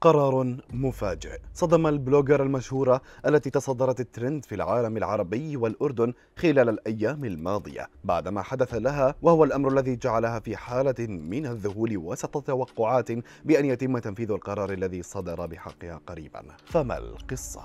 قرار مفاجئ صدم البلوجر المشهورة التي تصدرت الترند في العالم العربي والأردن خلال الأيام الماضية بعدما حدث لها وهو الأمر الذي جعلها في حالة من الذهول وسط توقعات بأن يتم تنفيذ القرار الذي صدر بحقها قريبا فما القصة؟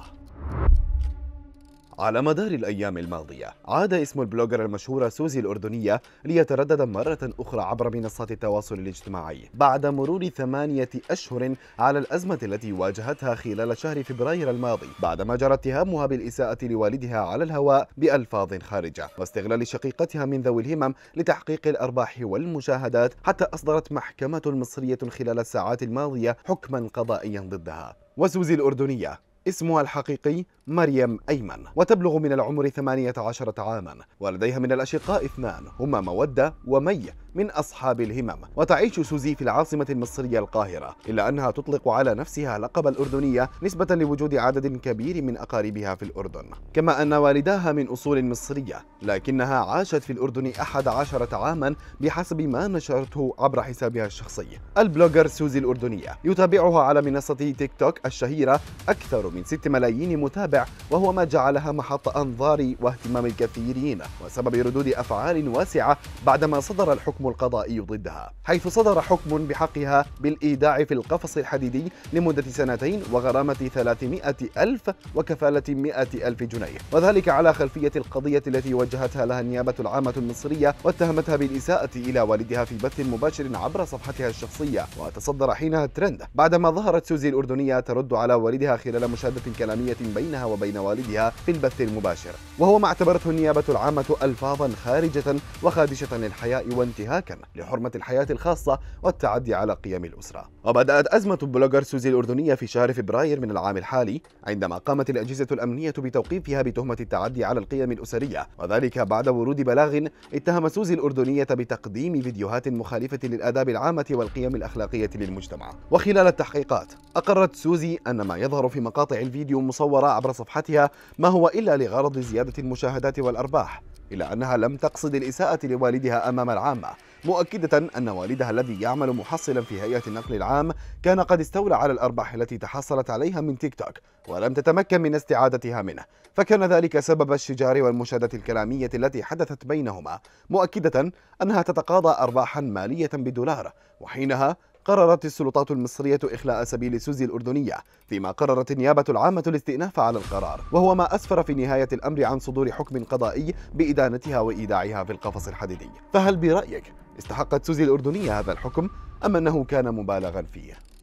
على مدار الأيام الماضية عاد اسم البلوجر المشهورة سوزي الأردنية ليتردد مرة أخرى عبر منصات التواصل الاجتماعي بعد مرور ثمانية أشهر على الأزمة التي واجهتها خلال شهر فبراير الماضي بعدما جرى اتهامها بالإساءة لوالدها على الهواء بألفاظ خارجة واستغلال شقيقتها من ذوي الهمم لتحقيق الأرباح والمشاهدات حتى أصدرت محكمة مصرية خلال الساعات الماضية حكما قضائيا ضدها وسوزي الأردنية اسمها الحقيقي مريم أيمن وتبلغ من العمر 18 عاما ولديها من الأشقاء اثنان هما مودة ومي من أصحاب الهمم وتعيش سوزي في العاصمة المصرية القاهرة إلا أنها تطلق على نفسها لقب الأردنية نسبة لوجود عدد كبير من أقاربها في الأردن كما أن والداها من أصول مصرية لكنها عاشت في الأردن 11 عاما بحسب ما نشرته عبر حسابها الشخصي البلوجر سوزي الأردنية يتابعها على منصة تيك توك الشهيرة أكثر من 6 ملايين متابع وهو ما جعلها محط أنظار واهتمام الكثيرين وسبب ردود أفعال واسعة بعدما صدر الحكم القضائي ضدها حيث صدر حكم بحقها بالإيداع في القفص الحديدي لمدة سنتين وغرامة 300 ألف وكفالة 100 ألف جنيه وذلك على خلفية القضية التي وجهتها لها النيابة العامة المصرية واتهمتها بالإساءة إلى والدها في بث مباشر عبر صفحتها الشخصية وتصدر حينها الترند بعدما ظهرت سوزي الأردنية ترد على والدها خلال مشاهدة مشادة كلامية بينها وبين والدها في البث المباشر وهو ما اعتبرته النيابة العامة ألفاظا خارجة وخادشة للحياء وانتهاكا لحرمة الحياة الخاصة والتعدي على قيم الأسرة وبدأت أزمة بلوجر سوزي الأردنية في شهر فبراير من العام الحالي عندما قامت الأجهزة الأمنية بتوقيفها بتهمة التعدي على القيم الأسرية وذلك بعد ورود بلاغ اتهم سوزي الأردنية بتقديم فيديوهات مخالفة للآداب العامة والقيم الأخلاقية للمجتمع وخلال التحقيقات أقرت سوزي أن ما يظهر في مقاطع مقاطع الفيديو مصورة عبر صفحتها ما هو إلا لغرض زيادة المشاهدات والأرباح إلا أنها لم تقصد الإساءة لوالدها أمام العامة مؤكدة أن والدها الذي يعمل محصلا في هيئة النقل العام كان قد استولى على الأرباح التي تحصلت عليها من تيك توك ولم تتمكن من استعادتها منه فكان ذلك سبب الشجار والمشادة الكلامية التي حدثت بينهما مؤكدة أنها تتقاضى أرباحا مالية بالدولار وحينها قررت السلطات المصرية إخلاء سبيل سوزي الأردنية فيما قررت النيابة العامة الاستئناف على القرار وهو ما أسفر في نهاية الأمر عن صدور حكم قضائي بإدانتها وإيداعها في القفص الحديدي فهل برأيك استحقت سوزي الأردنية هذا الحكم أم أنه كان مبالغا فيه؟